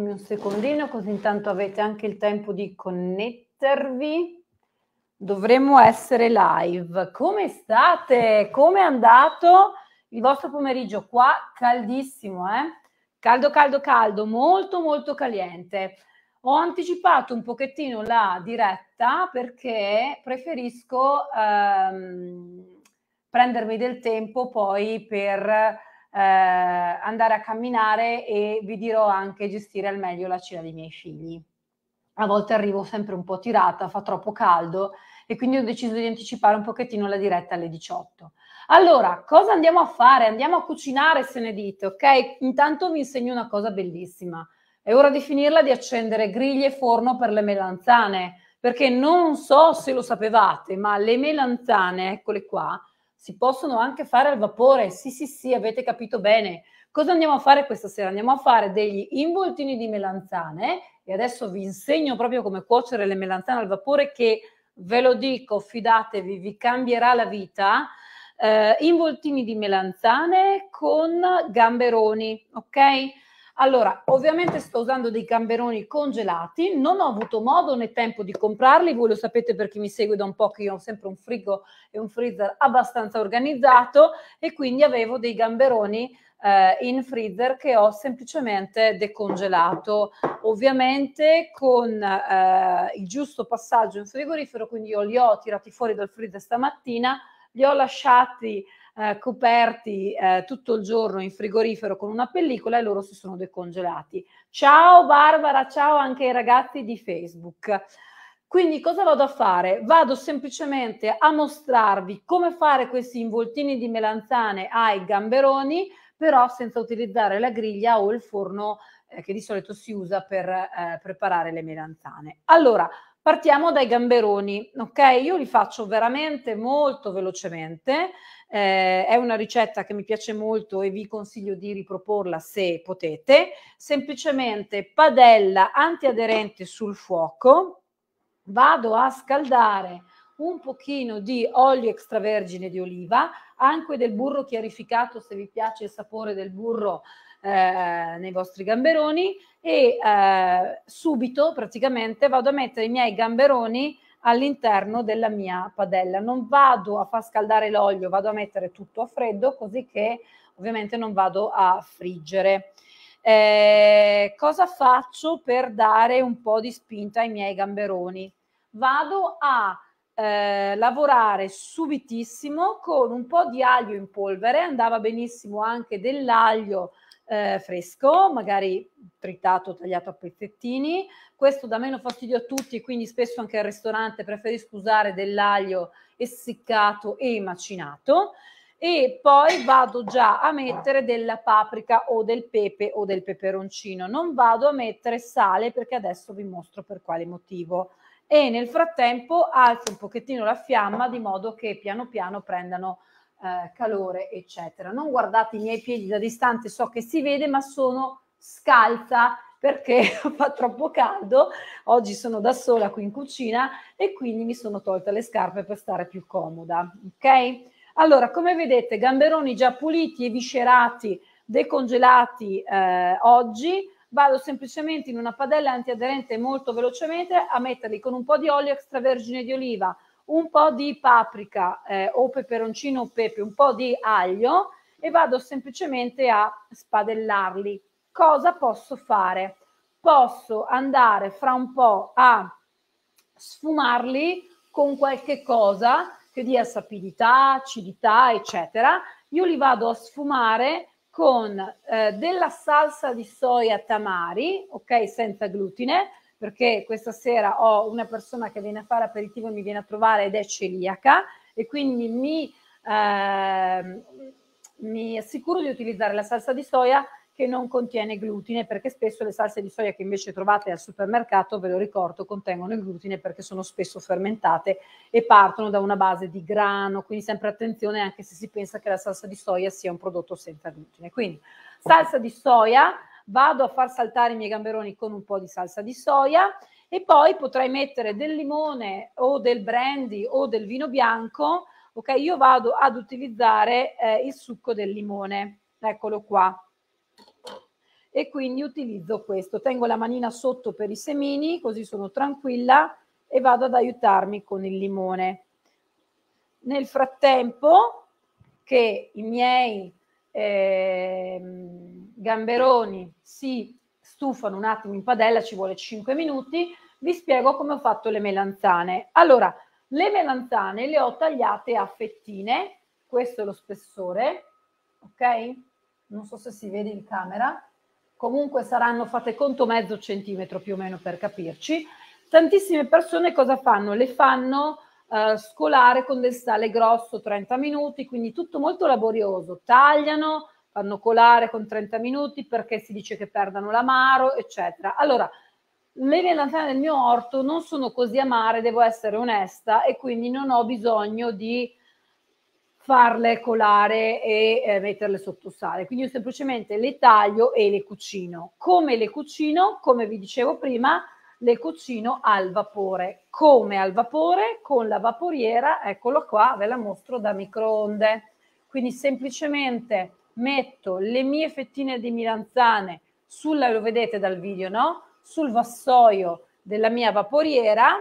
un secondino così intanto avete anche il tempo di connettervi. Dovremmo essere live. Come state? Come è andato il vostro pomeriggio qua? Caldissimo, eh? Caldo, caldo, caldo, molto, molto caliente. Ho anticipato un pochettino la diretta perché preferisco ehm, prendermi del tempo poi per eh, andare a camminare e vi dirò anche gestire al meglio la cena dei miei figli. A volte arrivo sempre un po' tirata, fa troppo caldo e quindi ho deciso di anticipare un pochettino la diretta alle 18. Allora, cosa andiamo a fare? Andiamo a cucinare, se ne dite, ok? Intanto vi insegno una cosa bellissima. È ora di finirla di accendere griglie e forno per le melanzane, perché non so se lo sapevate, ma le melanzane, eccole qua, si possono anche fare al vapore. Sì, sì, sì, avete capito bene. Cosa andiamo a fare questa sera? Andiamo a fare degli involtini di melanzane e adesso vi insegno proprio come cuocere le melanzane al vapore che ve lo dico, fidatevi, vi cambierà la vita. Eh, involtini di melanzane con gamberoni, ok? Allora, ovviamente sto usando dei gamberoni congelati, non ho avuto modo né tempo di comprarli, voi lo sapete per chi mi segue da un po' che io ho sempre un frigo e un freezer abbastanza organizzato e quindi avevo dei gamberoni eh, in freezer che ho semplicemente decongelato, ovviamente con eh, il giusto passaggio in frigorifero, quindi io li ho tirati fuori dal freezer stamattina, li ho lasciati eh, coperti eh, tutto il giorno in frigorifero con una pellicola e loro si sono decongelati. Ciao Barbara, ciao anche ai ragazzi di Facebook. Quindi cosa vado a fare? Vado semplicemente a mostrarvi come fare questi involtini di melanzane ai gamberoni, però senza utilizzare la griglia o il forno eh, che di solito si usa per eh, preparare le melanzane. Allora, Partiamo dai gamberoni, ok? Io li faccio veramente molto velocemente. Eh, è una ricetta che mi piace molto e vi consiglio di riproporla se potete. Semplicemente padella antiaderente sul fuoco, vado a scaldare un pochino di olio extravergine di oliva, anche del burro chiarificato se vi piace il sapore del burro eh, nei vostri gamberoni e eh, subito praticamente vado a mettere i miei gamberoni all'interno della mia padella. Non vado a far scaldare l'olio, vado a mettere tutto a freddo così che ovviamente non vado a friggere. Eh, cosa faccio per dare un po' di spinta ai miei gamberoni? Vado a eh, lavorare subitissimo con un po' di aglio in polvere, andava benissimo anche dell'aglio eh, fresco, magari tritato, tagliato a pezzettini. Questo dà meno fastidio a tutti, quindi spesso anche al ristorante preferisco usare dell'aglio essiccato e macinato. E poi vado già a mettere della paprika o del pepe o del peperoncino. Non vado a mettere sale perché adesso vi mostro per quale motivo. E nel frattempo alzo un pochettino la fiamma di modo che piano piano prendano eh, calore, eccetera. Non guardate i miei piedi da distante, so che si vede, ma sono scalza perché fa troppo caldo. Oggi sono da sola qui in cucina e quindi mi sono tolta le scarpe per stare più comoda, ok? Allora, come vedete, gamberoni già puliti e viscerati, decongelati eh, oggi, vado semplicemente in una padella antiaderente molto velocemente a metterli con un po' di olio extravergine di oliva, un po' di paprika eh, o peperoncino o pepe, un po' di aglio e vado semplicemente a spadellarli. Cosa posso fare? Posso andare fra un po' a sfumarli con qualche cosa che dia sapidità, acidità, eccetera. Io li vado a sfumare con eh, della salsa di soia tamari, ok, senza glutine, perché questa sera ho una persona che viene a fare aperitivo e mi viene a trovare ed è celiaca e quindi mi, eh, mi assicuro di utilizzare la salsa di soia che non contiene glutine, perché spesso le salse di soia che invece trovate al supermercato, ve lo ricordo, contengono il glutine perché sono spesso fermentate e partono da una base di grano, quindi sempre attenzione anche se si pensa che la salsa di soia sia un prodotto senza glutine. Quindi salsa di soia vado a far saltare i miei gamberoni con un po' di salsa di soia e poi potrei mettere del limone o del brandy o del vino bianco, ok? Io vado ad utilizzare eh, il succo del limone, eccolo qua. E quindi utilizzo questo, tengo la manina sotto per i semini, così sono tranquilla e vado ad aiutarmi con il limone. Nel frattempo che i miei eh, gamberoni si stufano un attimo in padella, ci vuole 5 minuti, vi spiego come ho fatto le melanzane. Allora, le melanzane le ho tagliate a fettine, questo è lo spessore, ok? Non so se si vede in camera, comunque saranno, fatte conto, mezzo centimetro più o meno per capirci. Tantissime persone cosa fanno? Le fanno eh, scolare con del sale grosso 30 minuti, quindi tutto molto laborioso, tagliano, fanno colare con 30 minuti perché si dice che perdano l'amaro, eccetera. Allora, le melanzane del mio orto non sono così amare, devo essere onesta, e quindi non ho bisogno di farle colare e eh, metterle sotto sale. Quindi io semplicemente le taglio e le cucino. Come le cucino? Come vi dicevo prima, le cucino al vapore. Come al vapore? Con la vaporiera, eccolo qua, ve la mostro da microonde. Quindi semplicemente metto le mie fettine di melanzane sulla, lo vedete dal video, no? Sul vassoio della mia vaporiera.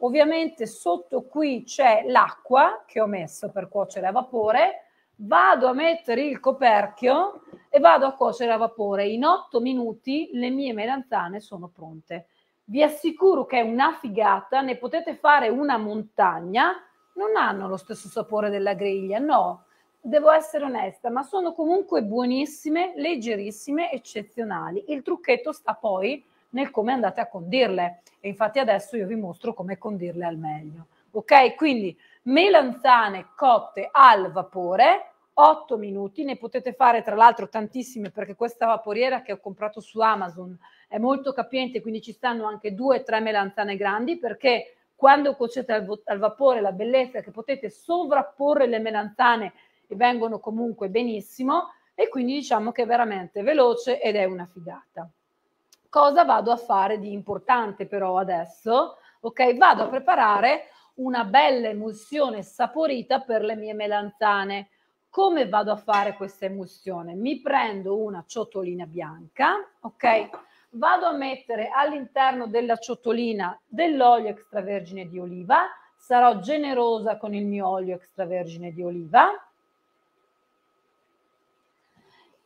Ovviamente sotto qui c'è l'acqua che ho messo per cuocere a vapore. Vado a mettere il coperchio e vado a cuocere a vapore. In otto minuti le mie melanzane sono pronte. Vi assicuro che è una figata, ne potete fare una montagna. Non hanno lo stesso sapore della griglia, no, devo essere onesta, ma sono comunque buonissime, leggerissime, eccezionali. Il trucchetto sta poi nel come andate a condirle e infatti adesso io vi mostro come condirle al meglio. Ok? Quindi melanzane cotte al vapore, 8 minuti, ne potete fare tra l'altro tantissime perché questa vaporiera che ho comprato su Amazon è molto capiente, quindi ci stanno anche 2-3 melanzane grandi perché quando cuocete al, al vapore la bellezza è che potete sovrapporre le melanzane e vengono comunque benissimo e quindi diciamo che è veramente veloce ed è una figata. Cosa vado a fare di importante però adesso? Ok, vado a preparare una bella emulsione saporita per le mie melanzane. Come vado a fare questa emulsione? Mi prendo una ciotolina bianca, ok? Vado a mettere all'interno della ciotolina dell'olio extravergine di oliva, sarò generosa con il mio olio extravergine di oliva,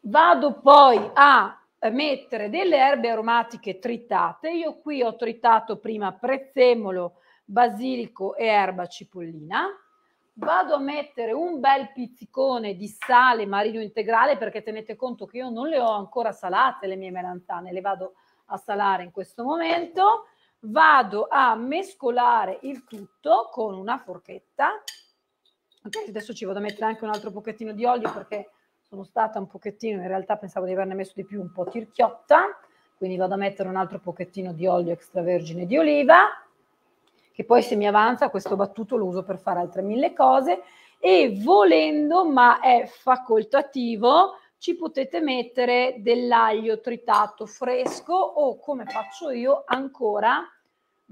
Vado poi a eh, mettere delle erbe aromatiche tritate. Io qui ho tritato prima prezzemolo, basilico e erba cipollina. Vado a mettere un bel pizzicone di sale marino integrale perché tenete conto che io non le ho ancora salate le mie melanzane, le vado a salare in questo momento. Vado a mescolare il tutto con una forchetta. Okay, adesso ci vado a mettere anche un altro pochettino di olio perché sono stata un pochettino, in realtà pensavo di averne messo di più, un po' tirchiotta, quindi vado a mettere un altro pochettino di olio extravergine di oliva, che poi se mi avanza questo battuto lo uso per fare altre mille cose, e volendo, ma è facoltativo, ci potete mettere dell'aglio tritato fresco o come faccio io ancora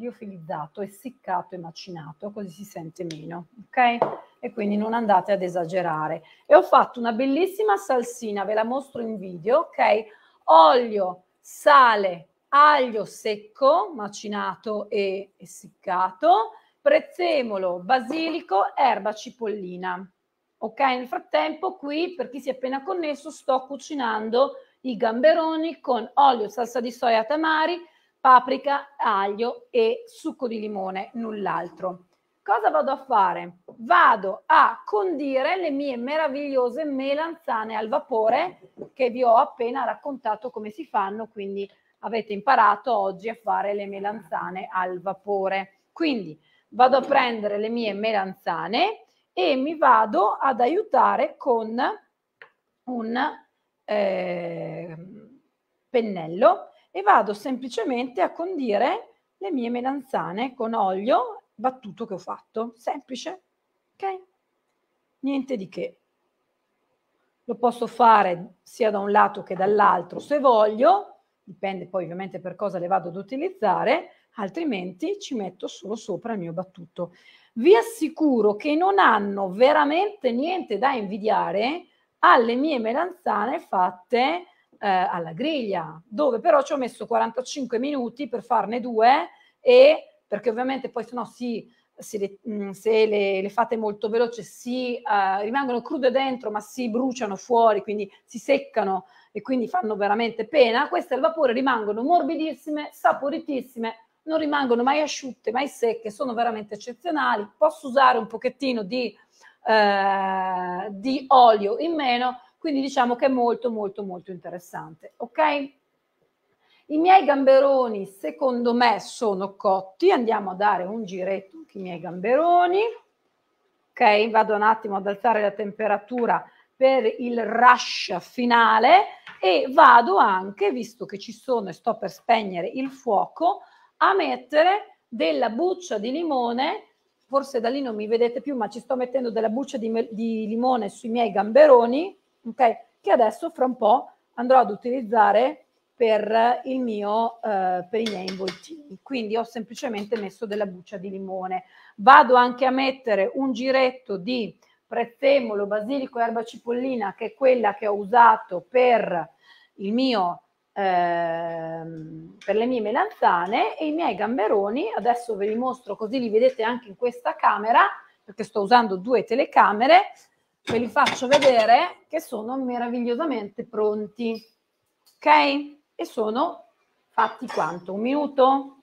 liofilizzato, essiccato e macinato, così si sente meno, ok? E quindi non andate ad esagerare. E ho fatto una bellissima salsina, ve la mostro in video, ok? Olio, sale, aglio secco, macinato e essiccato, prezzemolo, basilico, erba cipollina. Ok, nel frattempo qui, per chi si è appena connesso, sto cucinando i gamberoni con olio, salsa di soia tamari, paprika, aglio e succo di limone, null'altro. Cosa vado a fare? Vado a condire le mie meravigliose melanzane al vapore che vi ho appena raccontato come si fanno, quindi avete imparato oggi a fare le melanzane al vapore. Quindi vado a prendere le mie melanzane e mi vado ad aiutare con un eh, pennello e vado semplicemente a condire le mie melanzane con olio battuto che ho fatto, semplice, ok? Niente di che. Lo posso fare sia da un lato che dall'altro se voglio, dipende poi ovviamente per cosa le vado ad utilizzare, altrimenti ci metto solo sopra il mio battuto. Vi assicuro che non hanno veramente niente da invidiare alle mie melanzane fatte eh, alla griglia, dove però ci ho messo 45 minuti per farne due e perché ovviamente poi se no si, se, le, mm, se le, le, fate molto veloce si eh, rimangono crude dentro ma si bruciano fuori, quindi si seccano e quindi fanno veramente pena. Queste al vapore rimangono morbidissime, saporitissime, non rimangono mai asciutte, mai secche, sono veramente eccezionali. Posso usare un pochettino di, eh, di olio in meno, quindi diciamo che è molto molto molto interessante, ok? I miei gamberoni secondo me sono cotti, andiamo a dare un giretto anche i miei gamberoni. Ok, vado un attimo ad alzare la temperatura per il rush finale e vado anche, visto che ci sono e sto per spegnere il fuoco, a mettere della buccia di limone, forse da lì non mi vedete più, ma ci sto mettendo della buccia di, di limone sui miei gamberoni ok? Che adesso fra un po' andrò ad utilizzare per, mio, eh, per, i miei involtini. Quindi ho semplicemente messo della buccia di limone. Vado anche a mettere un giretto di prezzemolo, basilico e erba cipollina, che è quella che ho usato per, mio, eh, per le mie melanzane e i miei gamberoni. Adesso ve li mostro così li vedete anche in questa camera, perché sto usando due telecamere ve li faccio vedere che sono meravigliosamente pronti. Ok? E sono fatti quanto? Un minuto?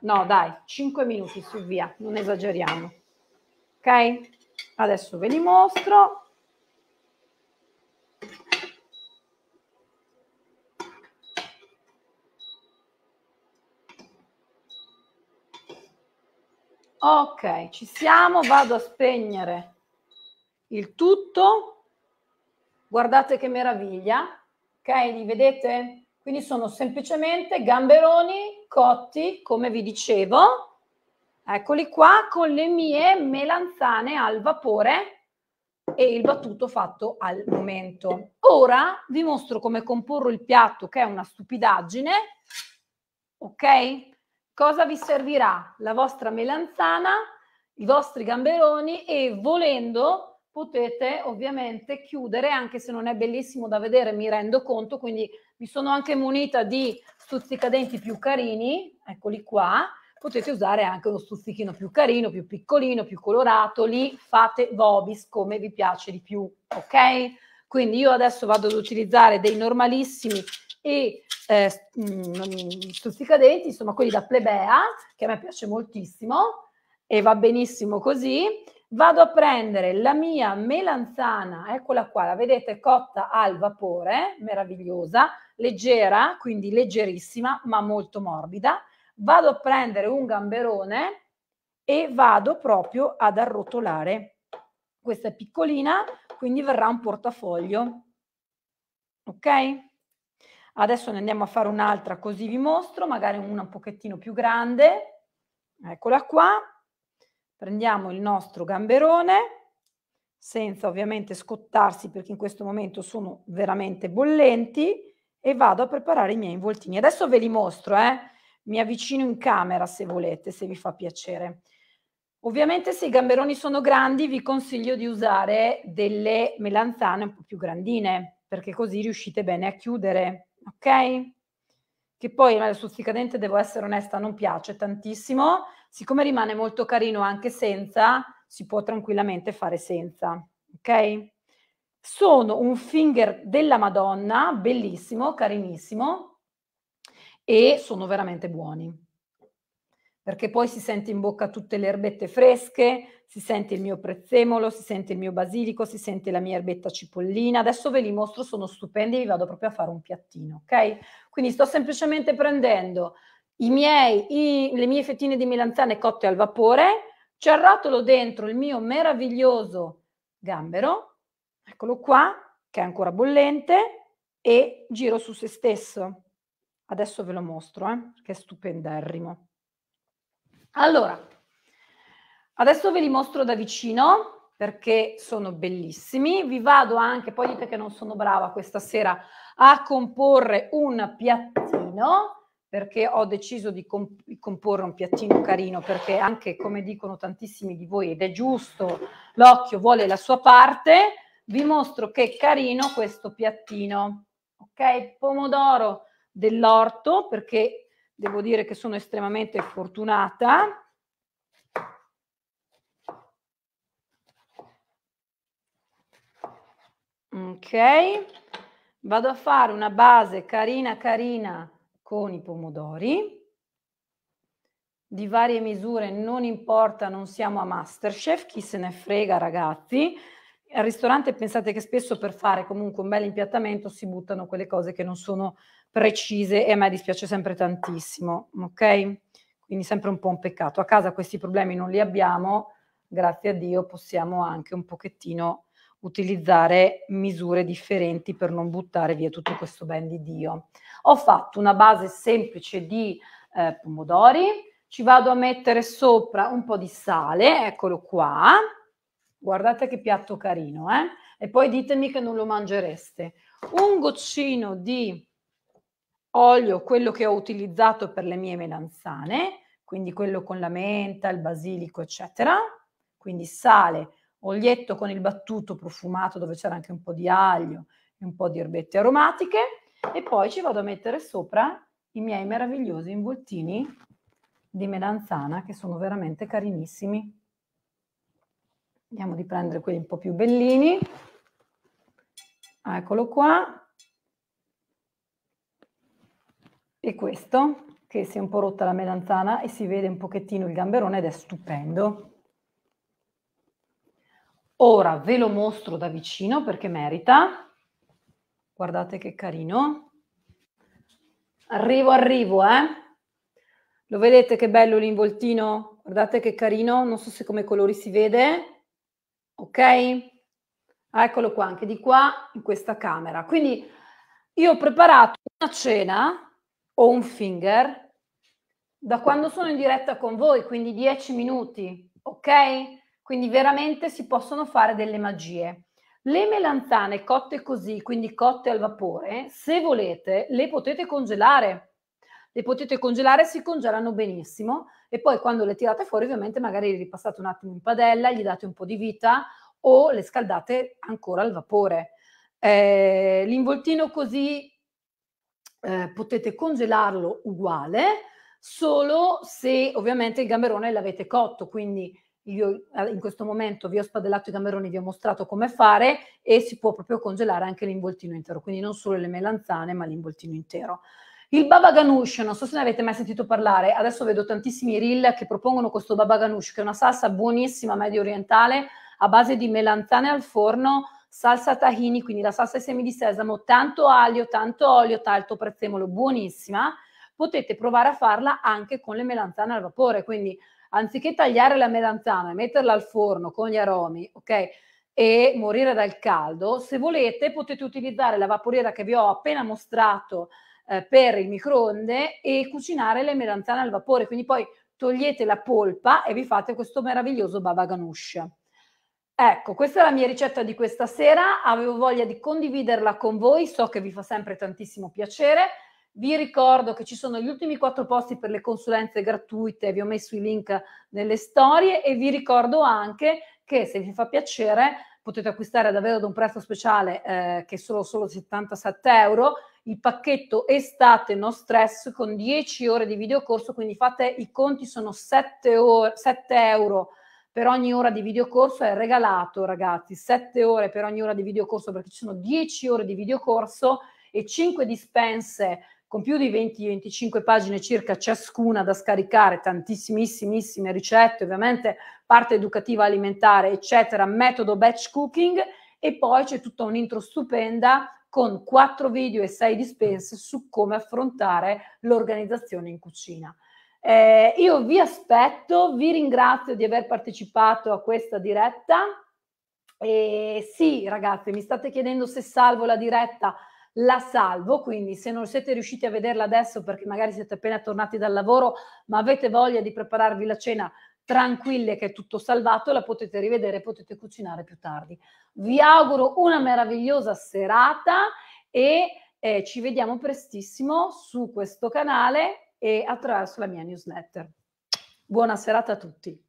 No, dai, 5 minuti su via, non esageriamo. Ok? Adesso ve li mostro. Ok, ci siamo, vado a spegnere il tutto, guardate che meraviglia, ok? Li vedete? Quindi sono semplicemente gamberoni cotti, come vi dicevo, eccoli qua, con le mie melanzane al vapore e il battuto fatto al momento. Ora vi mostro come comporre il piatto, che è una stupidaggine, ok? Cosa vi servirà? La vostra melanzana, i vostri gamberoni e volendo potete ovviamente chiudere, anche se non è bellissimo da vedere, mi rendo conto, quindi mi sono anche munita di stuzzicadenti più carini, eccoli qua, potete usare anche uno stuzzichino più carino, più piccolino, più colorato, lì fate vobis come vi piace di più, ok? Quindi io adesso vado ad utilizzare dei normalissimi e eh, mm, stuzzicadenti, insomma quelli da plebea, che a me piace moltissimo, e va benissimo così vado a prendere la mia melanzana, eccola qua, la vedete cotta al vapore, meravigliosa, leggera, quindi leggerissima, ma molto morbida. Vado a prendere un gamberone e vado proprio ad arrotolare. Questa è piccolina, quindi verrà un portafoglio. Ok? Adesso ne andiamo a fare un'altra così vi mostro, magari una un pochettino più grande. Eccola qua, Prendiamo il nostro gamberone, senza ovviamente scottarsi perché in questo momento sono veramente bollenti, e vado a preparare i miei involtini. Adesso ve li mostro, eh? mi avvicino in camera se volete, se vi fa piacere. Ovviamente se i gamberoni sono grandi vi consiglio di usare delle melanzane un po' più grandine perché così riuscite bene a chiudere, ok? che poi ma stuzzicadente, devo essere onesta, non piace tantissimo, siccome rimane molto carino anche senza, si può tranquillamente fare senza, ok? Sono un finger della Madonna, bellissimo, carinissimo, e sono veramente buoni perché poi si sente in bocca tutte le erbette fresche, si sente il mio prezzemolo, si sente il mio basilico, si sente la mia erbetta cipollina. Adesso ve li mostro, sono stupendi, vi vado proprio a fare un piattino, ok? Quindi sto semplicemente prendendo i miei, i, le mie fettine di melanzane cotte al vapore, ci arrotolo dentro il mio meraviglioso gambero, eccolo qua, che è ancora bollente, e giro su se stesso. Adesso ve lo mostro, eh, che è stupenderrimo. Allora, adesso ve li mostro da vicino perché sono bellissimi. Vi vado anche, poi dite che non sono brava questa sera, a comporre un piattino perché ho deciso di, comp- di, comporre un piattino carino, perché anche come dicono tantissimi di voi, ed è giusto, l'occhio vuole la sua parte, vi mostro che è carino questo piattino, ok? Pomodoro dell'orto, perché devo dire che sono estremamente fortunata. Ok, vado a fare una base carina carina con i pomodori di varie misure, non importa, non siamo a Masterchef, chi se ne frega ragazzi, al ristorante pensate che spesso per fare comunque un bel impiattamento si buttano quelle cose che non sono precise e a me dispiace sempre tantissimo, ok? Quindi sempre un po' un peccato. A casa questi problemi non li abbiamo, grazie a Dio possiamo anche un pochettino utilizzare misure differenti per non buttare via tutto questo ben di Dio. Ho fatto una base semplice di eh, pomodori, ci vado a mettere sopra un po' di sale, eccolo qua, Guardate che piatto carino, eh? E poi ditemi che non lo mangereste. Un goccino di olio, quello che ho utilizzato per le mie melanzane, quindi quello con la menta, il basilico, eccetera. Quindi sale, olietto con il battuto profumato dove c'era anche un po' di aglio e un po' di erbette aromatiche e poi ci vado a mettere sopra i miei meravigliosi involtini di melanzana che sono veramente carinissimi. Vediamo di prendere quelli un po' più bellini. Ah, eccolo qua. E questo, che si è un po' rotta la melanzana e si vede un pochettino il gamberone ed è stupendo. Ora ve lo mostro da vicino perché merita. Guardate che carino. Arrivo, arrivo, eh. Lo vedete che bello l'involtino? Guardate che carino. Non so se come colori si vede ok? Ah, eccolo qua, anche di qua, in questa camera. Quindi io ho preparato una cena o un finger da quando sono in diretta con voi, quindi 10 minuti, ok? Quindi veramente si possono fare delle magie. Le melanzane cotte così, quindi cotte al vapore, se volete le potete congelare. Le potete congelare, si congelano benissimo e poi quando le tirate fuori ovviamente magari le ripassate un attimo in padella, gli date un po' di vita o le scaldate ancora al vapore. Eh, l'involtino così eh, potete congelarlo uguale, solo se ovviamente il gamberone l'avete cotto, quindi io eh, in questo momento vi ho spadellato i gamberoni, vi ho mostrato come fare e si può proprio congelare anche l'involtino intero, quindi non solo le melanzane ma l'involtino intero. Il baba ganoush, non so se ne avete mai sentito parlare, adesso vedo tantissimi reel che propongono questo baba ganoush, che è una salsa buonissima medio orientale, a base di melanzane al forno, salsa tahini, quindi la salsa ai semi di sesamo, tanto aglio, tanto olio, tanto prezzemolo, buonissima. Potete provare a farla anche con le melanzane al vapore, quindi anziché tagliare la melanzana e metterla al forno con gli aromi, ok? e morire dal caldo, se volete potete utilizzare la vaporiera che vi ho appena mostrato eh, per il microonde e cucinare le melanzane al vapore, quindi poi togliete la polpa e vi fate questo meraviglioso baba ganoush. Ecco, questa è la mia ricetta di questa sera, avevo voglia di condividerla con voi, so che vi fa sempre tantissimo piacere. Vi ricordo che ci sono gli ultimi quattro posti per le consulenze gratuite, vi ho messo i link nelle storie e vi ricordo anche che se vi fa piacere potete acquistare davvero ad un prezzo speciale eh, che è solo, solo 77 euro il pacchetto estate no stress con 10 ore di videocorso, quindi fate i conti, sono 7, ore, 7 euro per ogni ora di videocorso è regalato, ragazzi, 7 ore per ogni ora di videocorso perché ci sono 10 ore di videocorso e 5 dispense con più di 20-25 pagine circa ciascuna da scaricare, tantissimissime ricette, ovviamente parte educativa alimentare, eccetera, metodo batch cooking e poi c'è tutta un'intro stupenda con 4 video e 6 dispense su come affrontare l'organizzazione in cucina. Eh, io vi aspetto, vi ringrazio di aver partecipato a questa diretta. E sì, ragazzi, mi state chiedendo se salvo la diretta, la salvo, quindi se non siete riusciti a vederla adesso perché magari siete appena tornati dal lavoro, ma avete voglia di prepararvi la cena tranquille che è tutto salvato, la potete rivedere, potete cucinare più tardi. Vi auguro una meravigliosa serata e eh, ci vediamo prestissimo su questo canale e attraverso la mia newsletter. Buona serata a tutti.